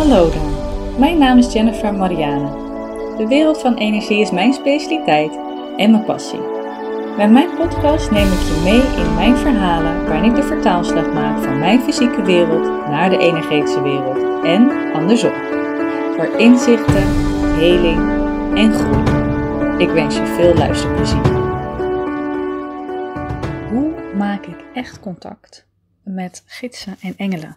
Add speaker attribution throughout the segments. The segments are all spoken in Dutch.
Speaker 1: Hallo daar, mijn naam is Jennifer Mariane. De wereld van energie is mijn specialiteit en mijn passie. Met mijn podcast neem ik je mee in mijn verhalen waarin ik de vertaalslag maak van mijn fysieke wereld naar de energetische wereld en andersom. Voor inzichten, heling en groei. Ik wens je veel luisterplezier. Hoe maak ik echt contact met gidsen en engelen?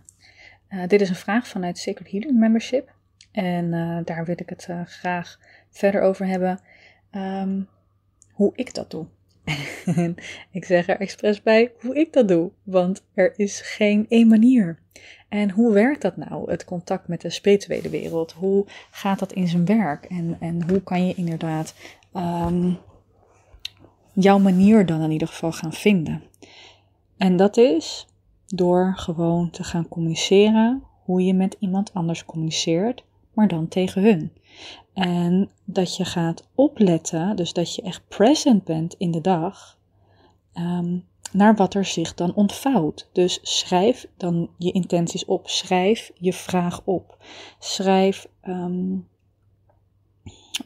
Speaker 1: Eh, dit is een vraag vanuit Sacred Healing Membership. En eh, daar wil ik het eh, graag verder over hebben. Ehm, hoe ik dat doe. en ik zeg er expres bij hoe ik dat doe, want er is geen één manier. En hoe werkt dat nou, het contact met de spirituele wereld? Hoe gaat dat in zijn werk? En, en hoe kan je inderdaad ehm, jouw manier dan in ieder geval gaan vinden? En dat is door gewoon te gaan communiceren hoe je met iemand anders communiceert, maar dan tegen hun. En dat je gaat opletten, dus dat je echt present bent in de dag, ehm, naar wat er zich dan ontvouwt. Dus schrijf dan je intenties op, schrijf je vraag op, schrijf. Ehm,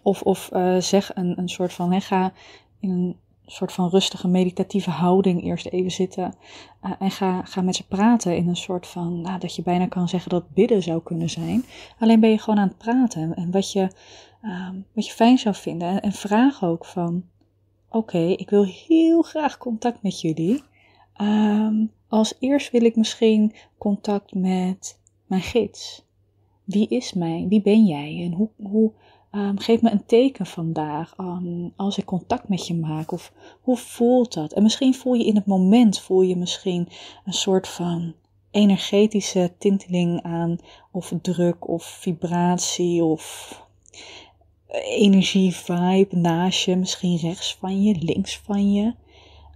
Speaker 1: of, of eh, zeg een, een soort van, hè, ga in een soort van rustige meditatieve houding eerst even zitten. Eh, en ga, ga met ze praten in een soort van, nou, dat je bijna kan zeggen dat bidden zou kunnen zijn. Alleen ben je gewoon aan het praten en wat je, ehm, wat je fijn zou vinden. En, vraag ook van, oké, ik wil heel graag contact met jullie. Ehm, als eerst wil ik misschien contact met mijn gids. Wie is mij? Wie ben jij? En hoe, hoe, Ehm, geef me een teken vandaag ehm, als ik contact met je maak. Of hoe voelt dat? En misschien voel je in het moment, voel je misschien een soort van energetische tinteling aan. Of druk of vibratie of energie, vibe naast je. Misschien rechts van je, links van je.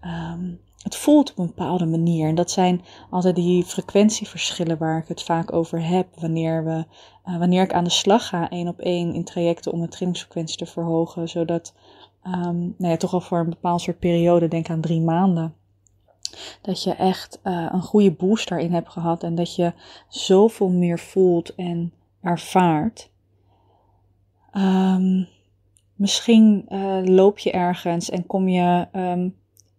Speaker 1: Ehm, het voelt op een bepaalde manier. En dat zijn altijd die frequentieverschillen waar ik het vaak over heb. Wanneer, we, eh, wanneer ik aan de slag ga, één op één in trajecten om de trainingsfrequentie te verhogen. Zodat, um, nou ja, toch al voor een bepaald soort periode, denk aan drie maanden. Dat je echt eh, een goede boost daarin hebt gehad. En dat je zoveel meer voelt en ervaart. Ehm, misschien eh, loop je ergens en kom je ehm,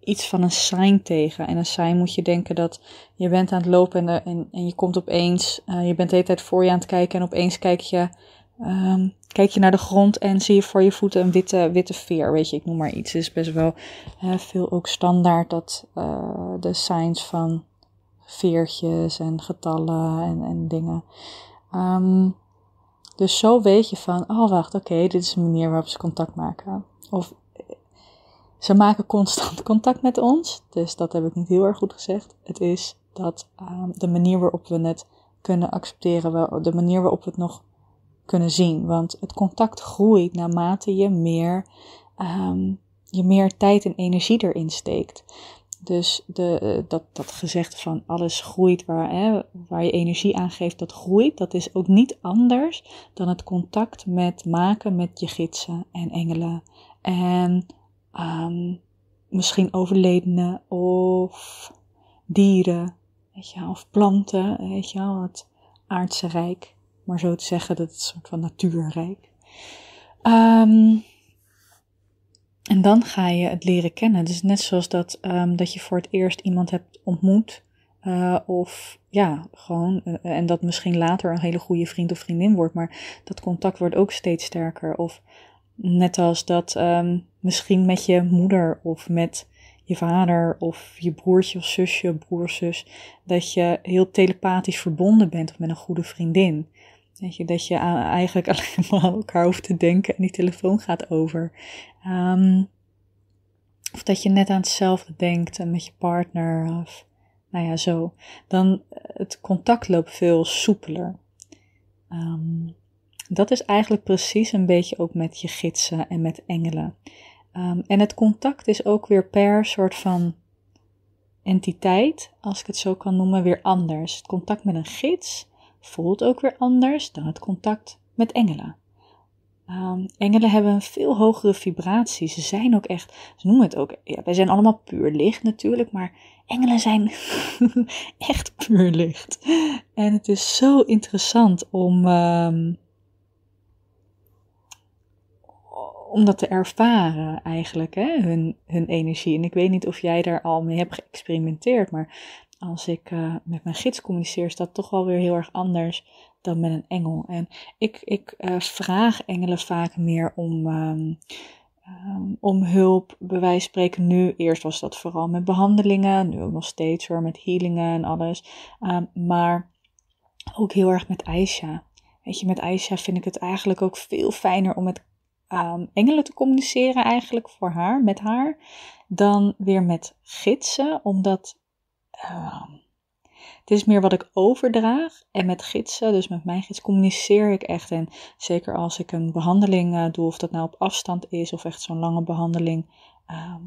Speaker 1: iets van een sign tegen. En een sign moet je denken dat je bent aan het lopen en, en, en je komt opeens, eh, je bent de hele tijd voor je aan het kijken en opeens kijk je, ehm, kijk je naar de grond en zie je voor je voeten een witte, witte veer. Weet je, ik noem maar iets. Het is best wel veel ook standaard dat eh, de signs van veertjes en getallen en, en dingen. Ehm, dus zo weet je van, oh wacht, oké, dit is een manier waarop ze contact maken. Of ze maken constant contact met ons, dus dat heb ik niet heel erg goed gezegd. Het is dat ehm, de manier waarop we het kunnen accepteren, de manier waarop we het nog kunnen zien. Want het contact groeit naarmate je meer, ehm, je meer tijd en energie erin steekt. Dus de, eh, dat, dat gezegd van alles groeit waar, hè, waar je energie aan geeft, dat groeit. Dat is ook niet anders dan het contact met maken met je gidsen en engelen en Ehm, misschien overledenen of dieren, weet je, of planten, weet je het aardse rijk, maar zo te zeggen, dat het een soort van natuurrijk. Ehm, en dan ga je het leren kennen. Dus net zoals dat, ehm, dat je voor het eerst iemand hebt ontmoet. Eh, of ja, gewoon. Eh, en dat misschien later een hele goede vriend of vriendin wordt. Maar dat contact wordt ook steeds sterker. Of Net als dat ehm, misschien met je moeder of met je vader of je broertje of zusje, broer, dat je heel telepathisch verbonden bent of met een goede vriendin. Weet je, dat je eigenlijk alleen maar elkaar hoeft te denken en die telefoon gaat over. Ehm, of dat je net aan hetzelfde denkt en eh, met je partner of nou ja, zo. Dan eh, het contact loopt veel soepeler. Um, dat is eigenlijk precies een beetje ook met je gidsen en met engelen. Ehm, en het contact is ook weer per soort van entiteit, als ik het zo kan noemen, weer anders. Het contact met een gids voelt ook weer anders dan het contact met engelen. Ehm, engelen hebben een veel hogere vibratie. Ze zijn ook echt, ze noemen het ook, ja, wij zijn allemaal puur licht natuurlijk, maar engelen zijn echt puur licht. En het is zo interessant om, ehm, om dat te ervaren eigenlijk, hè, hun, hun energie. En ik weet niet of jij daar al mee hebt geëxperimenteerd, maar als ik eh, met mijn gids communiceer, is dat toch wel weer heel erg anders dan met een engel. En ik, ik eh, vraag engelen vaak meer om. Ehm, ehm, om hulp, bij wijze van spreken nu. Eerst was dat vooral met behandelingen, nu ook nog steeds hoor, met healingen en alles. Ehm, maar ook heel erg met Aisha. Weet je, met Aisha vind ik het eigenlijk ook veel fijner om met Ehm, engelen te communiceren eigenlijk voor haar, met haar, dan weer met gidsen, omdat ehm, het is meer wat ik overdraag. En met gidsen, dus met mijn gids, communiceer ik echt. En zeker als ik een behandeling eh, doe, of dat nou op afstand is of echt zo'n lange behandeling ehm,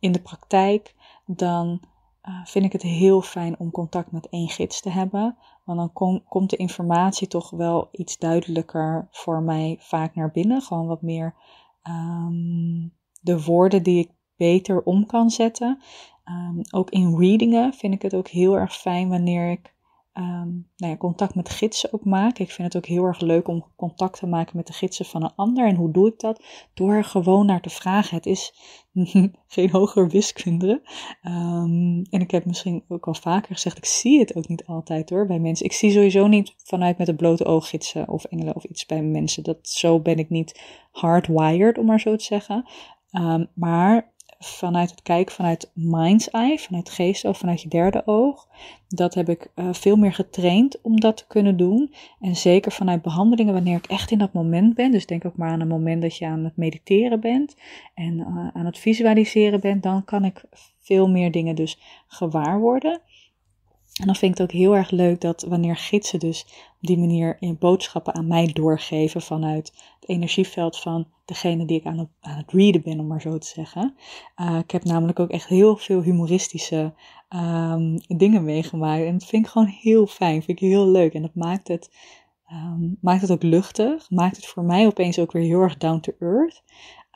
Speaker 1: in de praktijk, dan eh, vind ik het heel fijn om contact met één gids te hebben. Want dan komt de informatie toch wel iets duidelijker voor mij vaak naar binnen. Gewoon wat meer ehm, de woorden die ik beter om kan zetten. Ehm, ook in readingen vind ik het ook heel erg fijn wanneer ik Ehm, nou ja, contact met gidsen ook maken. Ik vind het ook heel erg leuk om contact te maken met de gidsen van een ander. En hoe doe ik dat? Door er gewoon naar te vragen. Het is geen hoger wiskunde. Ehm, en ik heb misschien ook al vaker gezegd, ik zie het ook niet altijd hoor bij mensen. Ik zie sowieso niet vanuit met een blote oog gidsen of engelen of iets bij mensen. Dat, zo ben ik niet hardwired, om maar zo te zeggen. Ehm, maar vanuit het kijken vanuit mind's eye, vanuit geest of oh, vanuit je derde oog. Dat heb ik eh, veel meer getraind om dat te kunnen doen. En zeker vanuit behandelingen, wanneer ik echt in dat moment ben. Dus denk ook maar aan een moment dat je aan het mediteren bent en eh, aan het visualiseren bent. Dan kan ik veel meer dingen dus gewaar worden. En dan vind ik het ook heel erg leuk dat wanneer gidsen dus op die manier in boodschappen aan mij doorgeven vanuit het energieveld van degene die ik aan het, aan het readen ben, om maar zo te zeggen. Eh, ik heb namelijk ook echt heel veel humoristische ehm, dingen meegemaakt. En dat vind ik gewoon heel fijn, vind ik heel leuk. En dat maakt het, ehm, maakt het ook luchtig, maakt het voor mij opeens ook weer heel erg down to earth.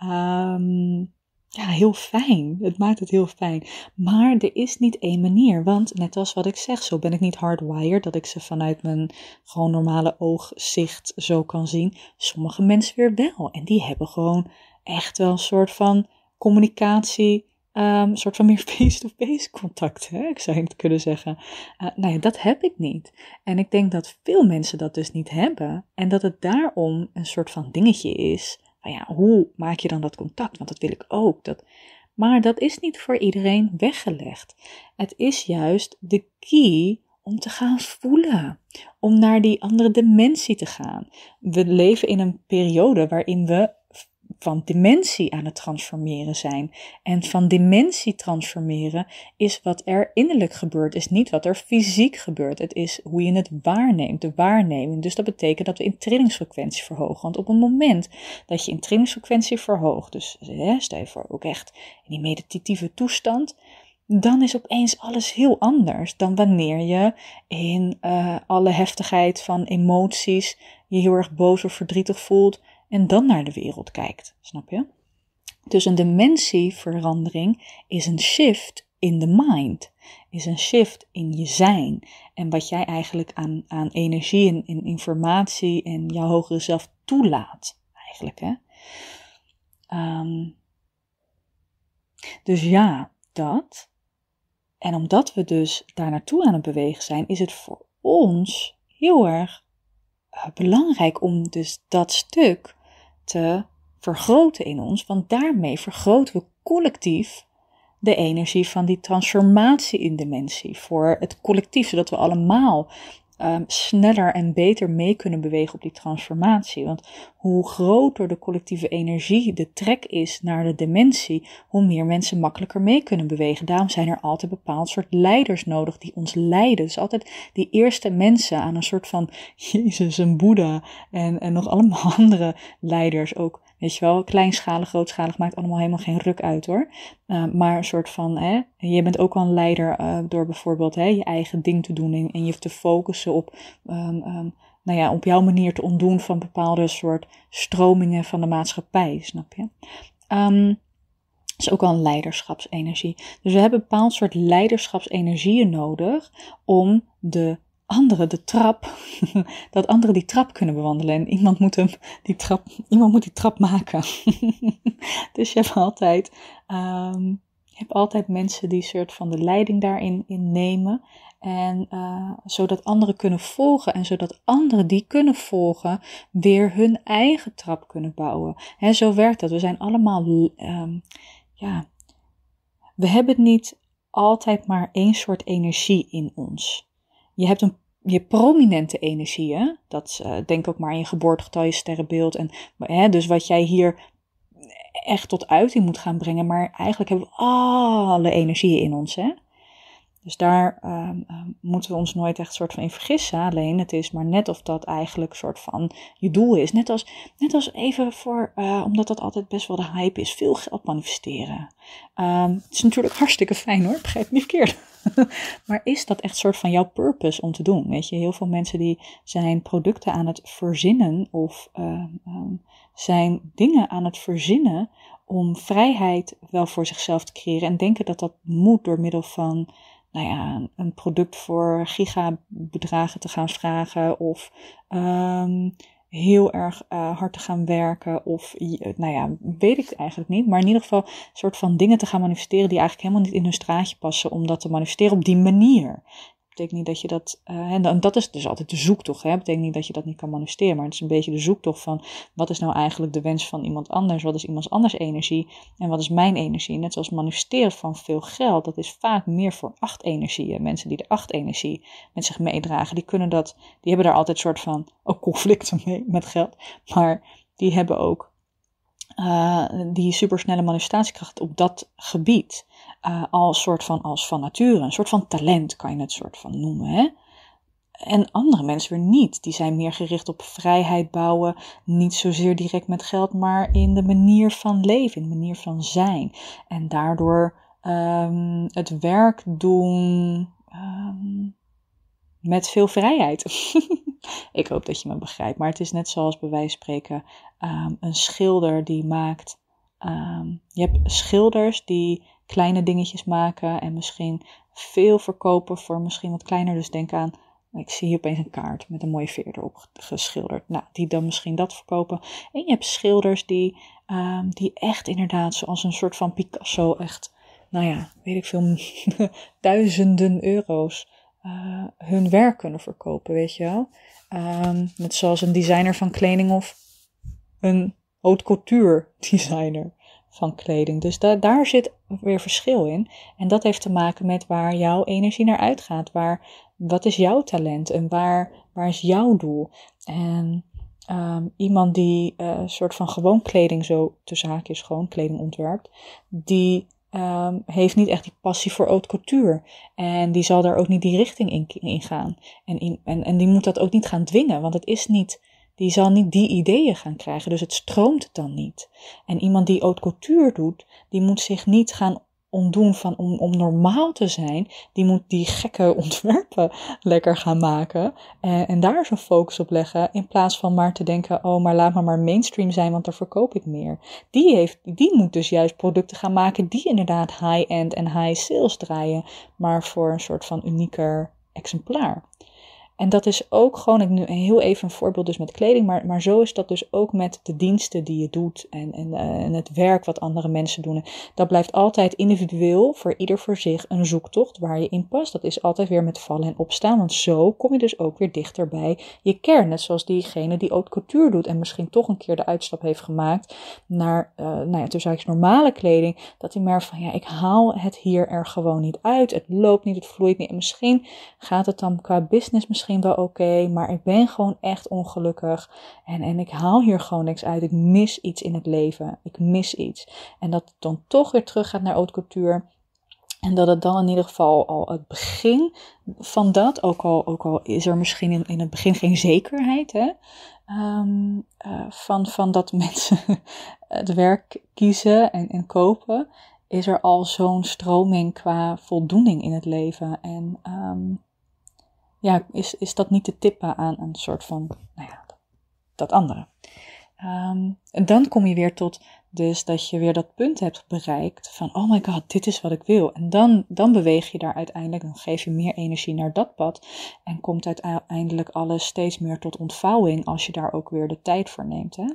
Speaker 1: Um, ja, heel fijn. Het maakt het heel fijn. Maar er is niet één manier. Want net als wat ik zeg, zo ben ik niet hardwired dat ik ze vanuit mijn gewoon normale oogzicht zo kan zien. Sommige mensen weer wel. En die hebben gewoon echt wel een soort van communicatie. Ehm, een soort van meer face-to-face contact, hè? ik zou het kunnen zeggen. Uh, nou ja, dat heb ik niet. En ik denk dat veel mensen dat dus niet hebben. En dat het daarom een soort van dingetje is nou ja, hoe maak je dan dat contact? Want dat wil ik ook. Dat, maar dat is niet voor iedereen weggelegd. Het is juist de key om te gaan voelen, om naar die andere dimensie te gaan. We leven in een periode waarin we van dimensie aan het transformeren zijn. En van dimensie transformeren is wat er innerlijk gebeurt, is niet wat er fysiek gebeurt. Het is hoe je het waarneemt, de waarneming. Dus dat betekent dat we in trillingsfrequentie verhogen. Want op het moment dat je in trillingsfrequentie verhoogt, dus hè, stel je voor ook echt in die meditatieve toestand, dan is opeens alles heel anders dan wanneer je in eh, alle heftigheid van emoties je heel erg boos of verdrietig voelt en dan naar de wereld kijkt. Snap je? Dus een dimensieverandering is een shift in de mind, is een shift in je zijn en wat jij eigenlijk aan, aan energie en in informatie en jouw hogere zelf toelaat, eigenlijk. Hè? Ehm, dus ja, dat. En omdat we dus daar naartoe aan het bewegen zijn, is het voor ons heel erg eh, belangrijk om dus dat stuk te vergroten in ons, want daarmee vergroten we collectief de energie van die transformatie in dimensie voor het collectief, zodat we allemaal Ehm, sneller en beter mee kunnen bewegen op die transformatie. Want hoe groter de collectieve energie, de trek is naar de dementie, hoe meer mensen makkelijker mee kunnen bewegen. Daarom zijn er altijd bepaald soort leiders nodig die ons leiden. Dus altijd die eerste mensen aan een soort van Jezus en Boeddha en, en nog allemaal andere leiders ook Weet je wel, kleinschalig, grootschalig maakt allemaal helemaal geen ruk uit hoor. Eh, maar een soort van, hè, je bent ook al een leider eh, door bijvoorbeeld hè, je eigen ding te doen en, en je te focussen op, ehm, ehm, nou ja, op jouw manier te ontdoen van bepaalde soort stromingen van de maatschappij, snap je? Um, is ook al een leiderschapsenergie. Dus we hebben een bepaald soort leiderschapsenergieën nodig om de anderen de trap, dat anderen die trap kunnen bewandelen. En iemand moet, hem, die, trap, iemand moet die trap maken. dus je hebt altijd, um, altijd mensen die soort van de leiding daarin innemen. En eh, zodat anderen kunnen volgen en zodat anderen die kunnen volgen weer hun eigen trap kunnen bouwen. He, zo werkt dat. We zijn allemaal, ehm, ja, we hebben niet altijd maar één soort energie in ons je hebt een, je prominente energieën. Dat eh, denk ook maar in je geboortegetal, je sterrenbeeld. En, hè, dus wat jij hier echt tot uiting moet gaan brengen. Maar eigenlijk hebben we alle energieën in ons. Hè? Dus daar ehm, ehm, moeten we ons nooit echt soort van in vergissen. Alleen het is maar net of dat eigenlijk soort van je doel is. Net als, net als even voor, eh, omdat dat altijd best wel de hype is, veel geld manifesteren. Um, het is natuurlijk hartstikke fijn hoor, begrijp niet verkeerd. maar is dat echt soort van jouw purpose om te doen? Weet je, heel veel mensen die zijn producten aan het verzinnen of zijn dingen aan het verzinnen om vrijheid wel voor zichzelf te creëren. En denken dat dat moet door middel van nou ja, een product voor gigabedragen te gaan vragen of ehm, heel erg eh, hard te gaan werken of, nou ja, weet ik eigenlijk niet. Maar in ieder geval een soort van dingen te gaan manifesteren die eigenlijk helemaal niet in hun straatje passen om dat te manifesteren op die manier betekent niet dat je dat. Eh, en, dat is dus altijd de zoektocht. Hè? Betekent niet dat je dat niet kan manifesteren. Maar het is een beetje de zoektocht van wat is nou eigenlijk de wens van iemand anders? Wat is iemands anders energie? En wat is mijn energie? Net zoals manifesteren van veel geld. Dat is vaak meer voor acht energieën. Mensen die de acht energie met zich meedragen, die kunnen dat. Die hebben daar altijd een soort van ook conflicten mee met geld. Maar die hebben ook eh, die supersnelle manifestatiekracht op dat gebied eh, als soort van als van nature, een soort van talent kan je het soort van noemen. Hè? En andere mensen weer niet. Die zijn meer gericht op vrijheid bouwen. Niet zozeer direct met geld, maar in de manier van leven, in de manier van zijn. En daardoor ehm, het werk doen ehm, met veel vrijheid. Ik hoop dat je me begrijpt. Maar het is net zoals bij wijze van spreken ehm, een schilder die maakt. Ehm, je hebt schilders die kleine dingetjes maken en misschien veel verkopen voor misschien wat kleiner. Dus denk aan ik zie hier opeens een kaart met een mooie veer erop geschilderd. Nou, die dan misschien dat verkopen. En je hebt schilders die, ehm, die echt inderdaad, zoals een soort van Picasso, echt, nou ja, weet ik veel, duizenden euro's eh, hun werk kunnen verkopen, weet je wel. Um, net zoals een designer van kleding of een haute couture designer van kleding. Dus da daar zit weer verschil in. En dat heeft te maken met waar jouw energie naar uitgaat. Waar, wat is jouw talent en waar, waar is jouw doel? En ehm, iemand die een eh, soort van gewoon kleding, zo tussen haakjes gewoon kleding ontwerpt, die Ehm, heeft niet echt die passie voor haute couture. En die zal daar ook niet die richting in, in gaan. En, in, en, en die moet dat ook niet gaan dwingen, want het is niet die zal niet die ideeën gaan krijgen. Dus het stroomt dan niet. En iemand die haute couture doet, die moet zich niet gaan ontdoen van om, om normaal te zijn, die moet die gekke ontwerpen lekker gaan maken. En, eh, en daar zijn focus op leggen. In plaats van maar te denken, oh, maar laat me maar mainstream zijn, want dan verkoop ik meer. Die, heeft, die moet dus juist producten gaan maken die inderdaad high-end en high sales draaien. Maar voor een soort van unieker exemplaar. En dat is ook gewoon, ik nu heel even een voorbeeld dus met kleding, maar, maar zo is dat dus ook met de diensten die je doet en, en, eh, en het werk wat andere mensen doen. Dat blijft altijd individueel, voor ieder voor zich, een zoektocht waar je in past. Dat is altijd weer met vallen en opstaan, want zo kom je dus ook weer dichter bij je kern. Net zoals diegene die ook cultuur doet en misschien toch een keer de uitstap heeft gemaakt naar, eh, nou ja, dus eigenlijk normale kleding, dat hij merkt van ja, ik haal het hier er gewoon niet uit. Het loopt niet, het vloeit niet. En misschien gaat het dan qua business misschien misschien wel oké, maar ik ben gewoon echt ongelukkig. En, en ik haal hier gewoon niks uit. Ik mis iets in het leven. Ik mis iets. En dat het dan toch weer terug gaat naar haute cultuur En dat het dan in ieder geval al het begin van dat, ook al, ook al is er misschien in, in het begin geen zekerheid, hè, ehm, eh, van, van dat mensen het werk kiezen en, en kopen, is er al zo'n stroming qua voldoening in het leven. En ehm, ja, is, is dat niet te tippen aan een soort van, nou ja, dat andere. Ehm, en dan kom je weer tot dus dat je weer dat punt hebt bereikt van oh my god, dit is wat ik wil. En dan, dan beweeg je daar uiteindelijk, dan geef je meer energie naar dat pad en komt uiteindelijk alles steeds meer tot ontvouwing als je daar ook weer de tijd voor neemt. Hè?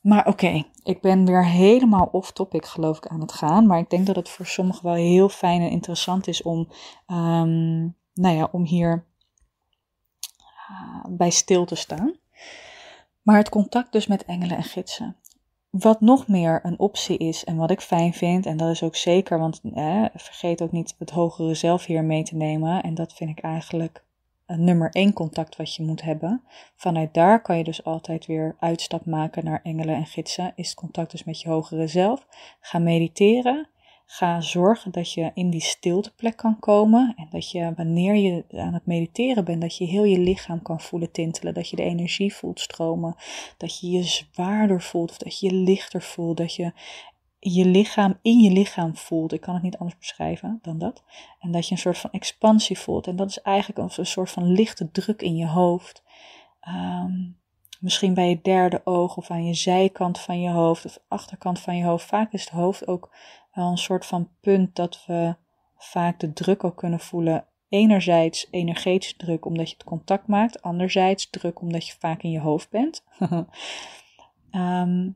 Speaker 1: Maar oké, ik ben weer helemaal off-topic geloof ik aan het gaan, maar ik denk dat het voor sommigen wel heel fijn en interessant is om, ehm, nou ja, om hier eh, bij stil te staan. Maar het contact dus met engelen en gidsen. Wat nog meer een optie is en wat ik fijn vind, en dat is ook zeker, want vergeet ook niet het hogere zelf hier mee te nemen. En dat vind ik eigenlijk een nummer één contact wat je moet hebben. Vanuit daar kan je dus altijd weer uitstap maken naar engelen en gidsen. Is contact dus met je hogere zelf. Ga mediteren. Ga zorgen dat je in die stilteplek kan komen en dat je wanneer je aan het mediteren bent, dat je heel je lichaam kan voelen tintelen, dat je de energie voelt stromen, dat je je zwaarder voelt of dat je je lichter voelt, dat je je lichaam in je lichaam voelt. Ik kan het niet anders beschrijven dan dat. En dat je een soort van expansie voelt. En dat is eigenlijk een soort van lichte druk in je hoofd. Ehm, misschien bij je derde oog of aan je zijkant van je hoofd of achterkant van je hoofd. Vaak is het hoofd ook een soort van punt dat we vaak de druk ook kunnen voelen. Enerzijds energetische druk omdat je het contact maakt, anderzijds druk omdat je vaak in je hoofd bent. Ehm,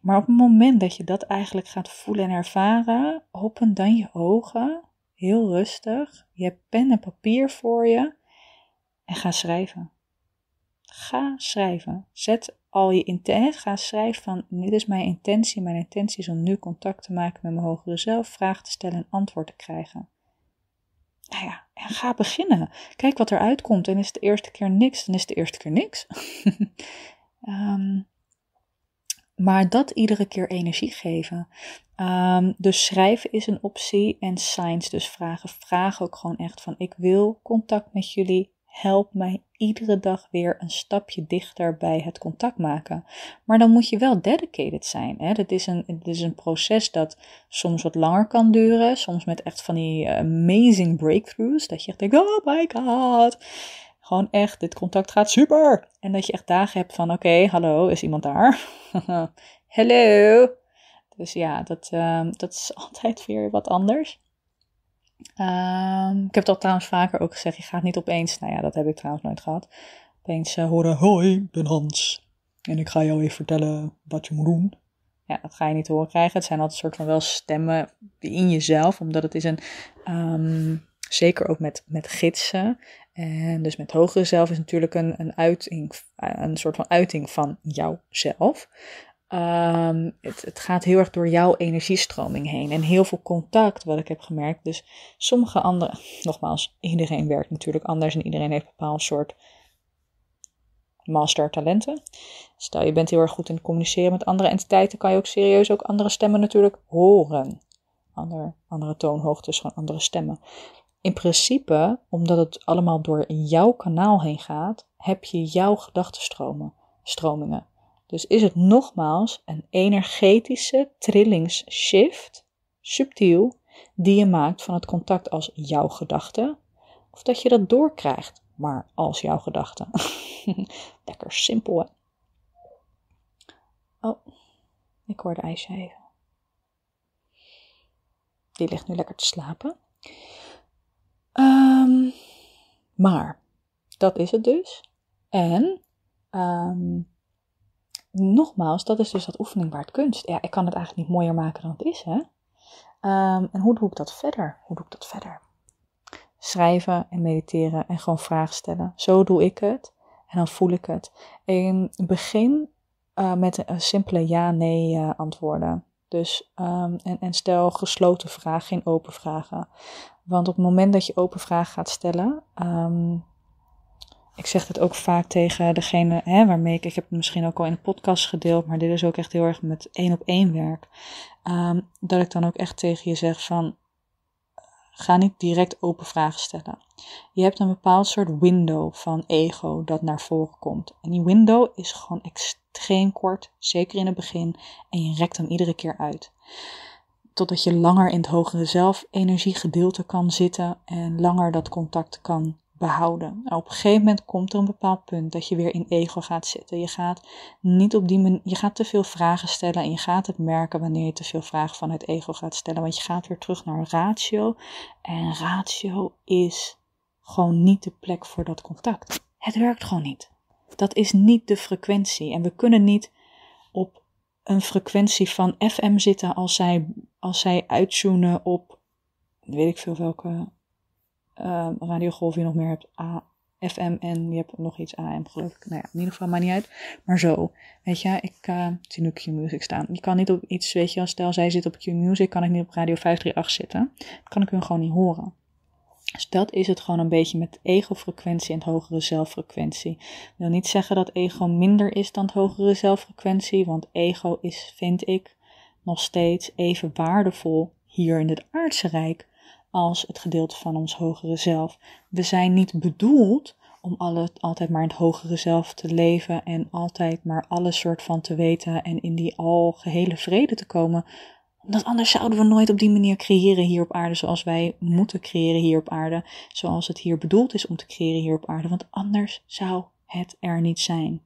Speaker 1: maar op het moment dat je dat eigenlijk gaat voelen en ervaren, open dan je ogen, heel rustig. Je hebt pen en papier voor je en ga schrijven. Ga schrijven. Zet al je intentie ga schrijven van dit is mijn intentie. Mijn intentie is om nu contact te maken met mijn hogere zelf, vragen te stellen en antwoord te krijgen. Nou ja, en ga beginnen. Kijk wat eruit komt. En is het de eerste keer niks, dan is de eerste keer niks. Ehm, maar dat iedere keer energie geven. Ehm, dus schrijven is een optie en signs dus vragen. vragen ook gewoon echt van ik wil contact met jullie help mij iedere dag weer een stapje dichter bij het contact maken. Maar dan moet je wel dedicated zijn. Hè? Dat is een, het is een proces dat soms wat langer kan duren. Soms met echt van die eh, amazing breakthroughs. Dat je echt denkt, oh my god. Gewoon echt, dit contact gaat super. En dat je echt dagen hebt van, oké, hallo, is iemand daar? hallo. Dus ja, dat, eh, dat is altijd weer wat anders. Ehm, ik heb dat trouwens vaker ook gezegd. Je gaat niet opeens, nou ja, dat heb ik trouwens nooit gehad. Opeens eh, horen: Hoi, ik ben Hans. En ik ga jou even vertellen wat je moet doen. Ja, dat ga je niet horen krijgen. Het zijn altijd soort van wel stemmen in jezelf, omdat het is een. Ehm, zeker ook met, met gidsen. En dus met hogere zelf is natuurlijk een, een, uiting, een soort van uiting van jouzelf. Ehm, het, het, gaat heel erg door jouw energiestroming heen. En heel veel contact, wat ik heb gemerkt. Dus sommige anderen, nogmaals, iedereen werkt natuurlijk anders en iedereen heeft een bepaald soort master talenten. Stel je bent heel erg goed in het communiceren met andere entiteiten, kan je ook serieus ook andere stemmen natuurlijk horen. Ander, andere toonhoogtes, van andere stemmen. In principe, omdat het allemaal door jouw kanaal heen gaat, heb je jouw gedachtenstromen. Stromingen. Dus is het nogmaals een energetische trillingsshift, subtiel, die je maakt van het contact als jouw gedachte, of dat je dat doorkrijgt, maar als jouw gedachte. Lekker simpel, hè? Oh, ik hoor de ijsje even. Die ligt nu lekker te slapen. Ehm, maar, dat is het dus. En ehm, nogmaals, dat is dus dat oefening waard kunst. Ja, ik kan het eigenlijk niet mooier maken dan het is, hè? Ehm, en hoe doe ik dat verder? Hoe doe ik dat verder? Schrijven en mediteren en gewoon vragen stellen. Zo doe ik het en dan voel ik het. begin eh, met een, simpele ja-nee eh, antwoorden. Dus, ehm, en, en, stel gesloten vragen, geen open vragen. Want op het moment dat je open vragen gaat stellen, ehm, ik zeg dit ook vaak tegen degene hè, waarmee ik, ik heb het misschien ook al in de podcast gedeeld, maar dit is ook echt heel erg met één op één werk. Ehm, dat ik dan ook echt tegen je zeg van, ga niet direct open vragen stellen. Je hebt een bepaald soort window van ego dat naar voren komt. En die window is gewoon extreem kort, zeker in het begin, en je rekt hem iedere keer uit. Totdat je langer in het hogere zelf energie gedeelte kan zitten en langer dat contact kan behouden. op een gegeven moment komt er een bepaald punt dat je weer in ego gaat zitten. Je gaat, niet op die manier, je gaat te veel vragen stellen en je gaat het merken wanneer je te veel vragen vanuit ego gaat stellen. Want je gaat weer terug naar een ratio. En ratio is gewoon niet de plek voor dat contact. Het werkt gewoon niet. Dat is niet de frequentie. En we kunnen niet op een frequentie van FM zitten als zij, als zij op, weet ik veel welke uh, radiogolf je nog meer hebt. A, FM en je hebt nog iets AM geloof ik. Nou ja, in ieder geval maakt niet uit. Maar zo, weet je, ik uh, eh, zie nu Q-Music staan. Je kan niet op iets, weet je, als stel zij zit op Q-Music, kan ik niet op Radio 538 zitten. Dan kan ik hun gewoon niet horen. Dus dat is het gewoon een beetje met ego-frequentie en hogere zelffrequentie. Ik wil niet zeggen dat ego minder is dan het hogere zelffrequentie, want ego is, vind ik, nog steeds even waardevol hier in het aardse rijk als het gedeelte van ons hogere zelf. We zijn niet bedoeld om altijd maar in het hogere zelf te leven en altijd maar alles soort van te weten en in die algehele vrede te komen. Want anders zouden we nooit op die manier creëren hier op aarde zoals wij moeten creëren hier op aarde. Zoals het hier bedoeld is om te creëren hier op aarde. Want anders zou het er niet zijn.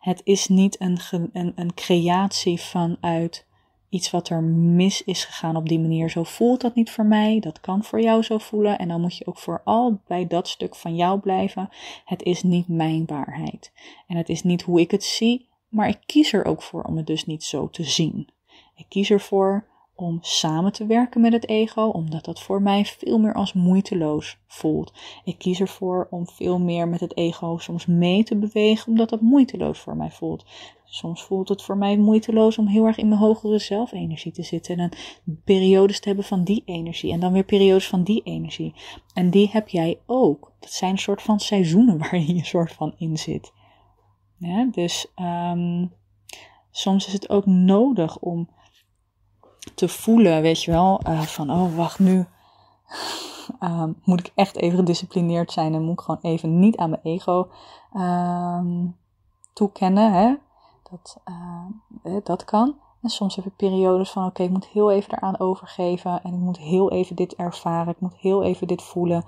Speaker 1: Het is niet een, een creatie vanuit iets wat er mis is gegaan op die manier. Zo voelt dat niet voor mij, dat kan voor jou zo voelen. En dan moet je ook vooral bij dat stuk van jou blijven. Het is niet mijn waarheid. En het is niet hoe ik het zie, maar ik kies er ook voor om het dus niet zo te zien. Ik kies ervoor om samen te werken met het ego, omdat dat voor mij veel meer als moeiteloos voelt. Ik kies ervoor om veel meer met het ego soms mee te bewegen, omdat dat moeiteloos voor mij voelt. Soms voelt het voor mij moeiteloos om heel erg in mijn hogere zelfenergie te zitten en een periodes te hebben van die energie en dan weer periodes van die energie. En die heb jij ook. Dat zijn een soort van seizoenen waarin je een soort van in zit. dus ehm, soms is het ook nodig om te voelen, weet je wel. Eh, van, oh, wacht nu. Eh, moet ik echt even gedisciplineerd zijn en moet ik gewoon even niet aan mijn ego ehm, toekennen. Hè? Dat, eh, dat kan. En soms heb ik periodes van, oké, ik moet heel even eraan overgeven en ik moet heel even dit ervaren, ik moet heel even dit voelen.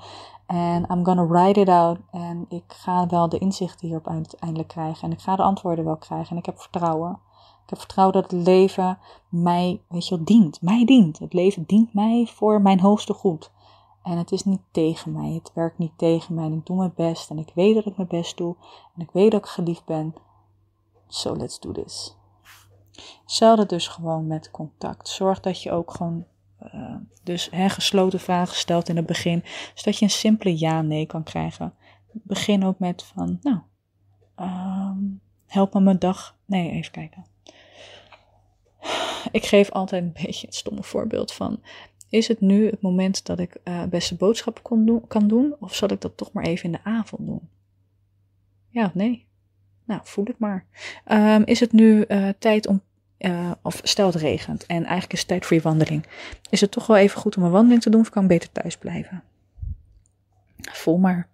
Speaker 1: En I'm gonna write it out. En ik ga wel de inzichten hierop uiteindelijk krijgen. En ik ga de antwoorden wel krijgen. En ik heb vertrouwen. Ik heb vertrouwen dat het leven mij, weet je dient. Mij dient. Het leven dient mij voor mijn hoogste goed. En het is niet tegen mij. Het werkt niet tegen mij. En ik doe mijn best. En ik weet dat ik mijn best doe. En ik weet dat ik geliefd ben. So let's do this. dat dus gewoon met contact. Zorg dat je ook gewoon eh, dus hè, gesloten vragen gesteld in het begin, zodat je een simpele ja-nee kan krijgen. Begin ook met van, nou, ehm, help me mijn dag. Nee, even kijken. Ik geef altijd een beetje het stomme voorbeeld van, is het nu het moment dat ik eh, beste boodschappen kan doen, of zal ik dat toch maar even in de avond doen? Ja of nee? Nou, voel het maar. Ehm, is het nu eh, tijd om eh, of stel het regent en eigenlijk is het tijd voor je wandeling. Is het toch wel even goed om een wandeling te doen of kan ik beter thuis blijven? Voel maar.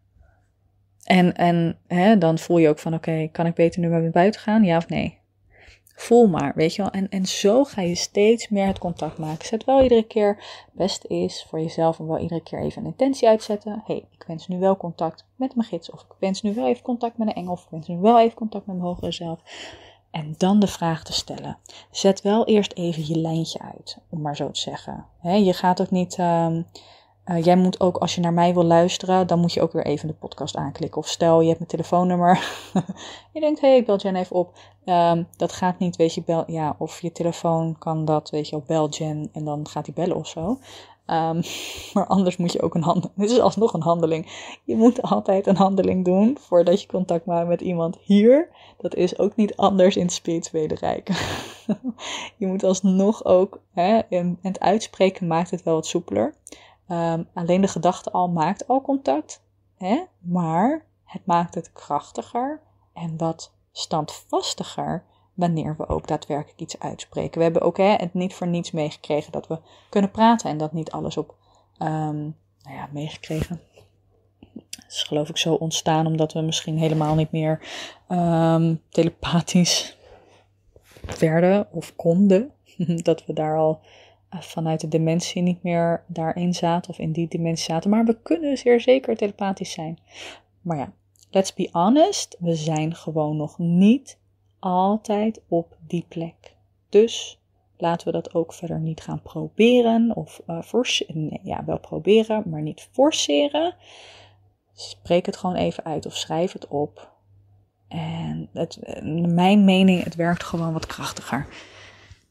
Speaker 1: En, en hè, dan voel je ook van oké, kan ik beter nu maar buiten gaan? Ja of nee? Voel maar, weet je wel. En, en zo ga je steeds meer het contact maken. Zet wel iedere keer, best is voor jezelf om wel iedere keer even een intentie uitzetten. hey, ik wens nu wel contact met mijn gids. Of ik wens nu wel even contact met een engel. Of ik wens nu wel even contact met mijn hogere zelf. En dan de vraag te stellen. Zet wel eerst even je lijntje uit, om maar zo te zeggen. je gaat ook niet. Ehm, eh, jij moet ook, als je naar mij wil luisteren, dan moet je ook weer even de podcast aanklikken. Of stel, je hebt mijn telefoonnummer. je denkt, hé, hey, ik bel Jen even op. Ehm, dat gaat niet, weet je, bel, ja, of je telefoon kan dat, weet je, op bel Jen en dan gaat hij bellen of zo. Ehm, maar anders moet je ook een handeling. Dit is alsnog een handeling. Je moet altijd een handeling doen voordat je contact maakt met iemand hier. Dat is ook niet anders in spirituele je moet alsnog ook. Hè, en het uitspreken maakt het wel wat soepeler. Ehm, alleen de gedachte al maakt al contact. Hè? Maar het maakt het krachtiger en wat standvastiger wanneer we ook daadwerkelijk iets uitspreken. We hebben ook hè, het niet voor niets meegekregen dat we kunnen praten en dat niet alles op ehm, nou ja, meegekregen. Het is geloof ik zo ontstaan omdat we misschien helemaal niet meer ehm, telepathisch werden of konden. Dat we daar al eh, vanuit de dimensie niet meer daarin zaten of in die dimensie zaten. Maar we kunnen zeer zeker telepathisch zijn. Maar ja, let's be honest, we zijn gewoon nog niet altijd op die plek. Dus laten we dat ook verder niet gaan proberen of uh, eh, forceren. ja, wel proberen, maar niet forceren. Spreek het gewoon even uit of schrijf het op. En het, eh, mijn mening, het werkt gewoon wat krachtiger.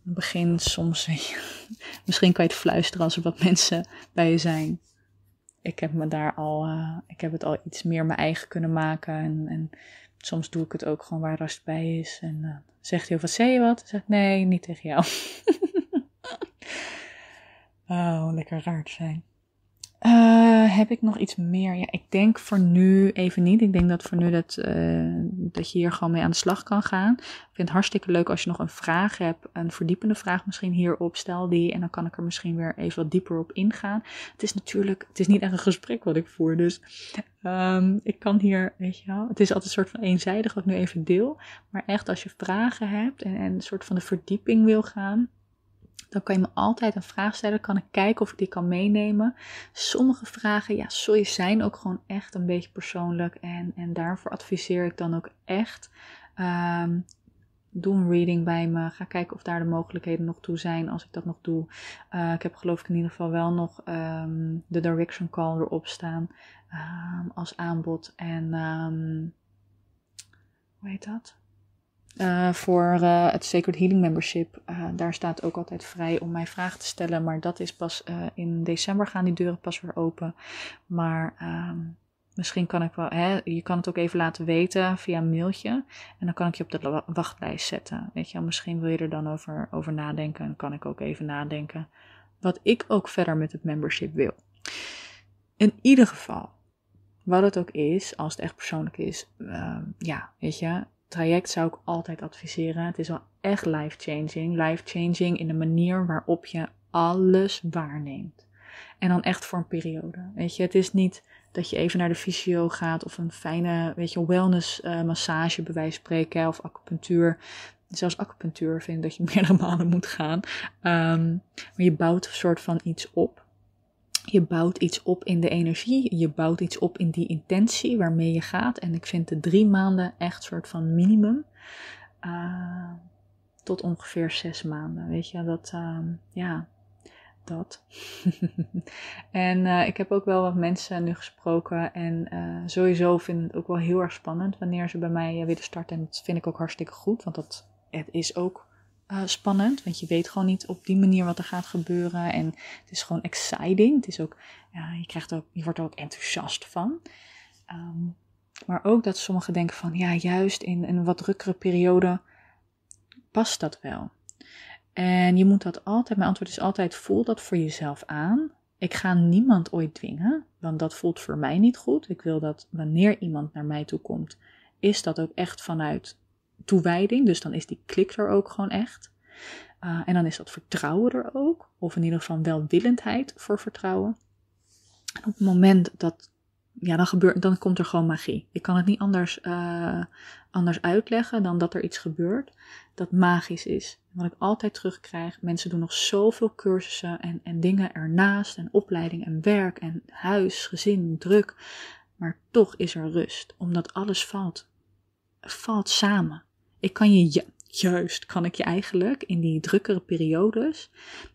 Speaker 1: begin soms, misschien kan je fluisteren als er wat mensen bij je zijn. Ik heb me daar al, eh, ik heb het al iets meer mijn eigen kunnen maken en, en soms doe ik het ook gewoon waar rust bij is. En dan eh, zegt hij, over zei je wat? Dan zeg ik, nee, niet tegen jou. oh, lekker raar te zijn. Eh, heb ik nog iets meer? Ja, ik denk voor nu even niet. Ik denk dat voor nu dat, eh, dat je hier gewoon mee aan de slag kan gaan. Ik vind het hartstikke leuk als je nog een vraag hebt, een verdiepende vraag misschien hierop, stel die. En dan kan ik er misschien weer even wat dieper op ingaan. Het is natuurlijk, het is niet echt een gesprek wat ik voer, dus ehm, ik kan hier, weet je wel, het is altijd een soort van eenzijdig wat ik nu even deel. Maar echt als je vragen hebt en een soort van de verdieping wil gaan dan kan je me altijd een vraag stellen. Kan ik kijken of ik die kan meenemen. Sommige vragen, ja, sorry, zijn ook gewoon echt een beetje persoonlijk. En, en daarvoor adviseer ik dan ook echt. Um, doe een reading bij me. Ga kijken of daar de mogelijkheden nog toe zijn als ik dat nog doe. Eh, ik heb geloof ik in ieder geval wel nog ehm, de direction call erop staan ehm, als aanbod. En hoe heet dat? Eh, voor eh, het Sacred Healing Membership. Eh, daar staat ook altijd vrij om mij vragen te stellen. Maar dat is pas in december gaan die deuren pas weer open. Maar ehm, misschien kan ik wel, hè, je kan het ook even laten weten via een mailtje. En dan kan ik je op de wachtlijst zetten. Weet je, misschien wil je er dan over, over nadenken. En kan ik ook even nadenken wat ik ook verder met het membership wil. In ieder geval, wat het ook is, als het echt persoonlijk is, ehm, ja, weet je, traject zou ik altijd adviseren. Het is wel echt life-changing. Life-changing in de manier waarop je alles waarneemt. En dan echt voor een periode. Weet je, het is niet dat je even naar de fysio gaat of een fijne, weet je, wellness uh, massage bij wijze van spreken of acupunctuur. Zelfs acupunctuur vind ik dat je meerdere malen moet gaan. Ehm, maar je bouwt een soort van iets op. Je bouwt iets op in de energie, je bouwt iets op in die intentie waarmee je gaat. En ik vind de drie maanden echt soort van minimum. Eh, tot ongeveer zes maanden. Weet je, dat, ehm, ja, dat. en eh, ik heb ook wel wat mensen nu gesproken. En eh, sowieso vind ik het ook wel heel erg spannend wanneer ze bij mij uh, willen starten. En dat vind ik ook hartstikke goed, want dat het is ook eh, spannend, want je weet gewoon niet op die manier wat er gaat gebeuren. En het is gewoon exciting. Het is ook, ja, je, krijgt ook, je wordt er ook enthousiast van. Ehm, maar ook dat sommigen denken van, ja, juist in een wat drukkere periode past dat wel. En je moet dat altijd, mijn antwoord is altijd, voel dat voor jezelf aan. Ik ga niemand ooit dwingen, want dat voelt voor mij niet goed. Ik wil dat wanneer iemand naar mij toe komt, is dat ook echt vanuit toewijding. Dus dan is die klik er ook gewoon echt. Eh, en dan is dat vertrouwen er ook. Of in ieder geval welwillendheid voor vertrouwen. op het moment dat. Ja, dan, gebeurt, dan komt er gewoon magie. Ik kan het niet anders, eh, anders uitleggen dan dat er iets gebeurt dat magisch is. Wat ik altijd terugkrijg, mensen doen nog zoveel cursussen en, en dingen ernaast. En opleiding en werk en huis, gezin, druk. Maar toch is er rust, omdat alles valt valt samen. Ik kan je juist, kan ik je eigenlijk in die drukkere periodes,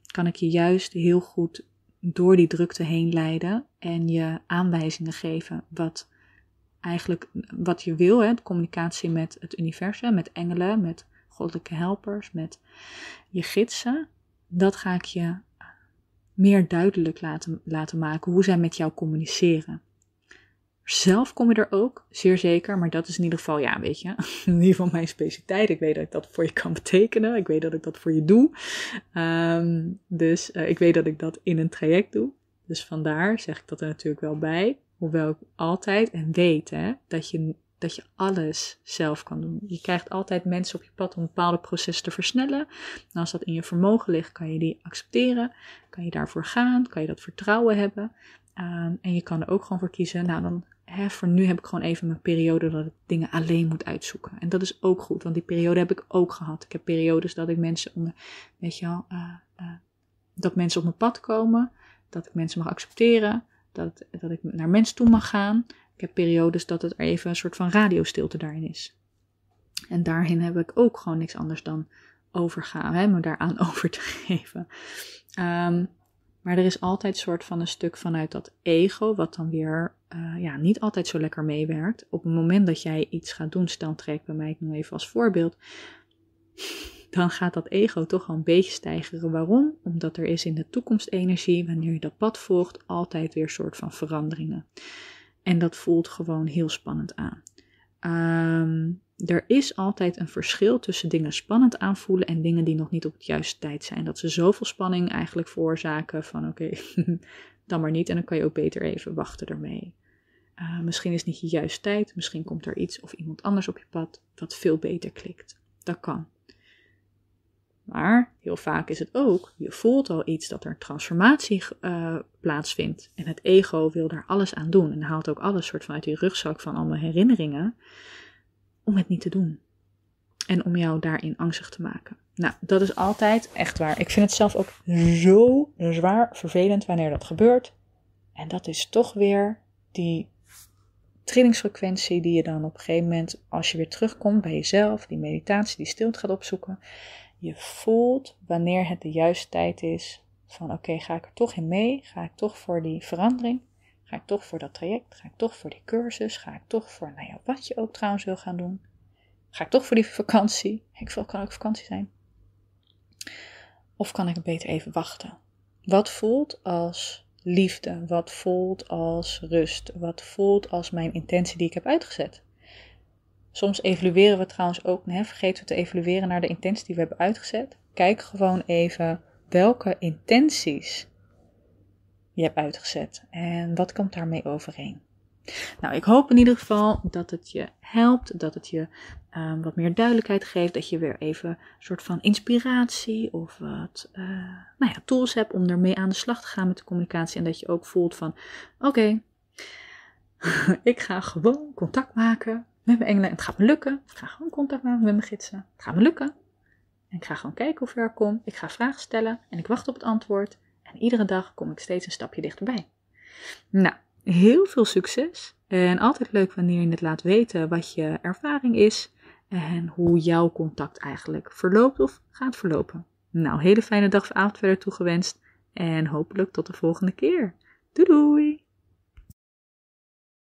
Speaker 1: kan ik je juist heel goed door die drukte heen leiden en je aanwijzingen geven wat eigenlijk wat je wil. Hè, de communicatie met het universum, met engelen, met goddelijke helpers, met je gidsen. Dat ga ik je meer duidelijk laten, laten maken hoe zij met jou communiceren. Zelf kom je er ook, zeer zeker, maar dat is in ieder geval, ja, weet je, in ieder geval mijn specialiteit. Ik weet dat ik dat voor je kan betekenen, ik weet dat ik dat voor je doe. Ehm, dus eh, ik weet dat ik dat in een traject doe. Dus vandaar zeg ik dat er natuurlijk wel bij. Hoewel ik altijd en weet hè, dat je dat je alles zelf kan doen. Je krijgt altijd mensen op je pad om bepaalde processen te versnellen. En als dat in je vermogen ligt, kan je die accepteren. Kan je daarvoor gaan, kan je dat vertrouwen hebben. Ehm, en je kan er ook gewoon voor kiezen, nou dan He, voor nu heb ik gewoon even mijn periode dat ik dingen alleen moet uitzoeken. En dat is ook goed, want die periode heb ik ook gehad. Ik heb periodes dat ik mensen onder, weet je wel, eh, eh, dat mensen op mijn pad komen, dat ik mensen mag accepteren, dat, dat ik naar mensen toe mag gaan, ik eh, heb periodes dat het er even een soort van radiostilte daarin is. En daarin heb ik ook gewoon niks anders dan overgaan, hè, me daaraan over te geven. Ehm, maar er is altijd een soort van een stuk vanuit dat ego, wat dan weer eh, ja, niet altijd zo lekker meewerkt. Op het moment dat jij iets gaat doen, stel trek bij mij ik nu even als voorbeeld, dan gaat dat ego toch al een beetje stijgeren. Waarom? Omdat er is in de toekomst energie, wanneer je dat pad volgt, altijd weer een soort van veranderingen. En dat voelt gewoon heel spannend aan. Ehm, er is altijd een verschil tussen dingen spannend aanvoelen en dingen die nog niet op het juiste tijd zijn. Dat ze zoveel spanning eigenlijk veroorzaken van oké, dan maar niet. En dan kan je ook beter even wachten ermee. Eh, misschien is niet je juiste tijd. Misschien komt er iets of iemand anders op je pad wat veel beter klikt. Dat kan. Maar heel vaak is het ook, je voelt al iets dat er transformatie eh, plaatsvindt. En het ego wil daar alles aan doen. En haalt ook alles soort van uit die rugzak van allemaal herinneringen. Om het niet te doen. En om jou daarin angstig te maken. Nou, dat is altijd echt waar. Ik vind het zelf ook zo zwaar vervelend wanneer dat gebeurt. En dat is toch weer die trillingsfrequentie die je dan op een gegeven moment, als je weer terugkomt bij jezelf, die meditatie, die stilte gaat opzoeken je voelt wanneer het de juiste tijd is van oké, ga ik er toch in mee? Ga ik toch voor die verandering? Ga ik toch voor dat traject? Ga ik toch voor die cursus? Ga ik toch voor, nou ja, wat je ook trouwens wil gaan doen? Ga ik toch voor die vakantie? Ik wil, kan ook vakantie zijn. Of kan ik het beter even wachten? Wat voelt als liefde? Wat voelt als rust? Wat voelt als mijn intentie die ik heb uitgezet? Soms evalueren we trouwens ook, hè, vergeten we te evalueren naar de intentie die we hebben uitgezet. Kijk gewoon even welke intenties je hebt uitgezet en wat komt daarmee overeen. Nou, ik hoop in ieder geval dat het je helpt, dat het je ehm, wat meer duidelijkheid geeft, dat je weer even een soort van inspiratie of wat eh, nou ja, tools hebt om ermee aan de slag te gaan met de communicatie en dat je ook voelt van oké, ik ga gewoon contact maken met mijn engelen. En het gaat me lukken. Ik ga gewoon contact maken met mijn gidsen. Het gaat me lukken. En ik ga gewoon kijken hoe ver ik kom. Ik ga vragen stellen en ik wacht op het antwoord. En iedere dag kom ik steeds een stapje dichterbij. Nou, heel veel succes. En altijd leuk wanneer je het laat weten wat je ervaring is. En hoe jouw contact eigenlijk verloopt of gaat verlopen. Nou, hele fijne dag of avond verder toegewenst. En hopelijk tot de volgende keer. Doei doei!